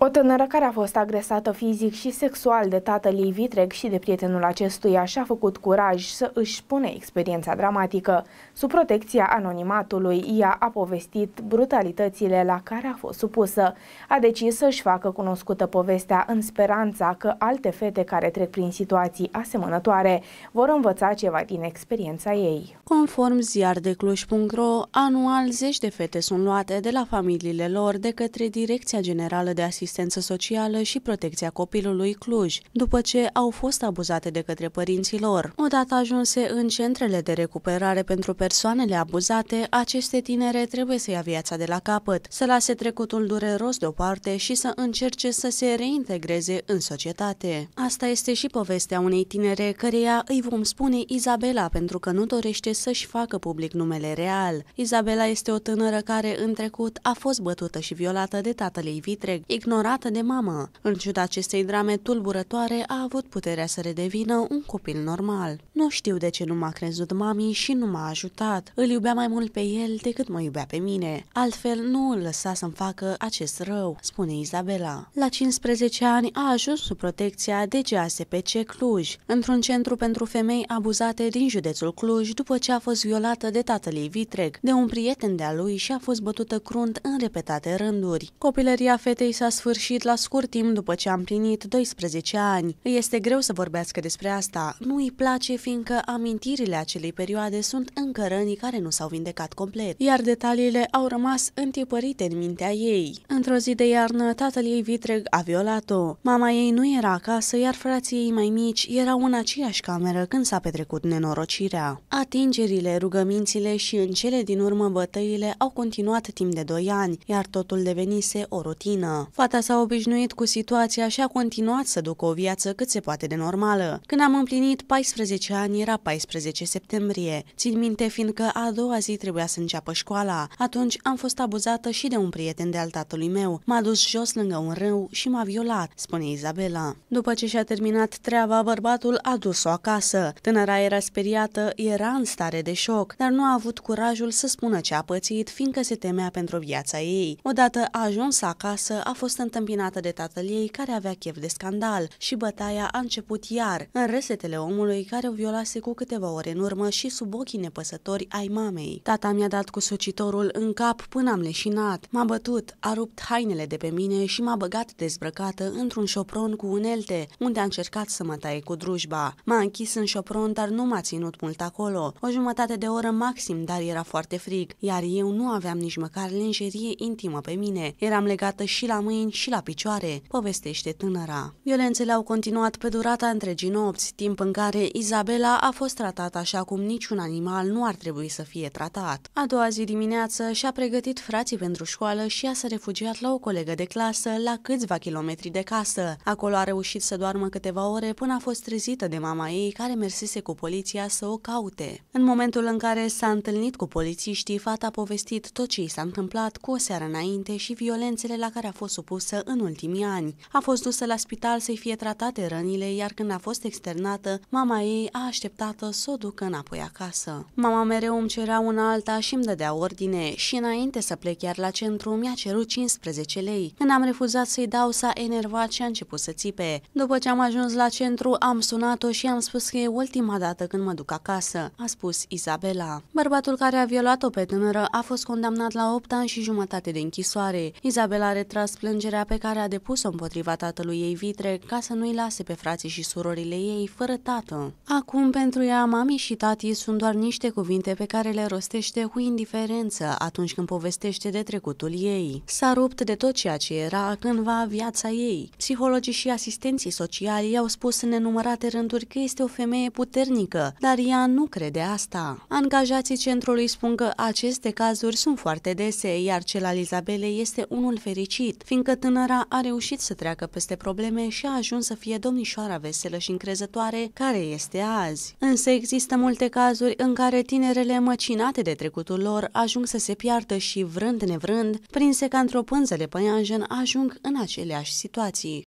O tânără care a fost agresată fizic și sexual de tatăl ei Vitreg și de prietenul acestuia și-a făcut curaj să își spune experiența dramatică. Sub protecția anonimatului, ea a povestit brutalitățile la care a fost supusă. A decis să-și facă cunoscută povestea în speranța că alte fete care trec prin situații asemănătoare vor învăța ceva din experiența ei. Conform ziardecluj.ro, anual zeci de fete sunt luate de la familiile lor de către Direcția Generală de Asistență asistență socială și protecția copilului Cluj, după ce au fost abuzate de către părinții lor. Odată ajunse în centrele de recuperare pentru persoanele abuzate, aceste tinere trebuie să ia viața de la capăt, să lase trecutul dureros deoparte și să încerce să se reintegreze în societate. Asta este și povestea unei tinere căreia îi vom spune Izabela pentru că nu dorește să-și facă public numele real. Izabela este o tânără care în trecut a fost bătută și violată de tatăl ei vitreg, ignorată ignorată de mamă. În ciuda acestei drame tulburătoare, a avut puterea să redevină un copil normal. Nu știu de ce nu m-a crezut mami și nu m-a ajutat. Îl iubea mai mult pe el decât mă iubea pe mine. Altfel, nu îl lăsa să-mi facă acest rău, spune Izabela. La 15 ani a ajuns sub protecția de GASPC Cluj, într-un centru pentru femei abuzate din județul Cluj, după ce a fost violată de tatăl ei Vitreg, de un prieten de-a lui și a fost bătută crunt în repetate rânduri. Copilăria fetei s-a sfârșit sfârșit la scurt timp după ce a împlinit 12 ani. Îi este greu să vorbească despre asta. Nu îi place fiindcă amintirile acelei perioade sunt încă rănii care nu s-au vindecat complet, iar detaliile au rămas întipărite în mintea ei. Într-o zi de iarnă, tatăl ei vitreg a violat-o. Mama ei nu era acasă, iar frații ei mai mici erau în aceeași cameră când s-a petrecut nenorocirea. Atingerile, rugămințile și în cele din urmă bătăile au continuat timp de 2 ani, iar totul devenise o rutină. Fata Agata s-a obișnuit cu situația și a continuat să ducă o viață cât se poate de normală. Când am împlinit 14 ani, era 14 septembrie. Țin minte fiindcă a doua zi trebuia să înceapă școala. Atunci am fost abuzată și de un prieten de al tatălui meu. M-a dus jos lângă un râu și m-a violat, spune Izabela. După ce și-a terminat treaba, bărbatul a dus-o acasă. Tânăra era speriată, era în stare de șoc, dar nu a avut curajul să spună ce a pățit, fiindcă se temea pentru viața ei. Odată ajuns acasă, a fost în întâmpinată de tatăl ei care avea chef de scandal și bătaia a început iar, în resetele omului care o violase cu câteva ore în urmă și sub ochii nepăsători ai mamei. Tata mi-a dat cu socitorul în cap până am leșinat, m-a bătut, a rupt hainele de pe mine și m-a băgat dezbrăcată într-un șopron cu unelte, unde a încercat să mă taie cu drujba. M-a închis în șopron, dar nu m-a ținut mult acolo, o jumătate de oră maxim, dar era foarte frig, iar eu nu aveam nici măcar lingerie intimă pe mine. Eram legată și la mâini și la picioare, povestește tânăra. Violențele au continuat pe durata întregii nopți, timp în care Izabela a fost tratată așa cum niciun animal nu ar trebui să fie tratat. A doua zi dimineață și-a pregătit frații pentru școală și a s-a refugiat la o colegă de clasă la câțiva kilometri de casă. Acolo a reușit să doarmă câteva ore până a fost trezită de mama ei care mersese cu poliția să o caute. În momentul în care s-a întâlnit cu polițiștii, fata a povestit tot ce i s-a întâmplat cu o seară înainte și violențele la care a fost supus redusă în ultimii ani. A fost dusă la spital să-i fie tratate rănile, iar când a fost externată, mama ei a așteptat să o ducă înapoi acasă. Mama mereu îmi cerea una alta și îmi dădea ordine și înainte să plec chiar la centru mi-a cerut 15 lei. Când am refuzat să-i dau, s-a enervat și a început să țipe. După ce am ajuns la centru, am sunat-o și am spus că e ultima dată când mă duc acasă, a spus Isabela. Bărbatul care a violat-o pe tânără a fost condamnat la 8 ani și jumătate de închisoare. Isabela a retras plângerea plângerea pe care a depus-o împotriva tatălui ei vitre ca să nu-i lase pe frații și surorile ei fără tată. Acum, pentru ea, mami și tati sunt doar niște cuvinte pe care le rostește cu indiferență atunci când povestește de trecutul ei. S-a rupt de tot ceea ce era cândva viața ei. Psihologii și asistenții sociali i-au spus în nenumărate rânduri că este o femeie puternică, dar ea nu crede asta. Angajații centrului spun că aceste cazuri sunt foarte dese, iar cel al Izabelei este unul fericit, fiindcă tânăra a reușit să treacă peste probleme și a ajuns să fie domnișoara veselă și încrezătoare care este azi. Însă există multe cazuri în care tinerele măcinate de trecutul lor ajung să se piardă și, vrând nevrând, prinse ca într-o pânză de păianjen, ajung în aceleași situații.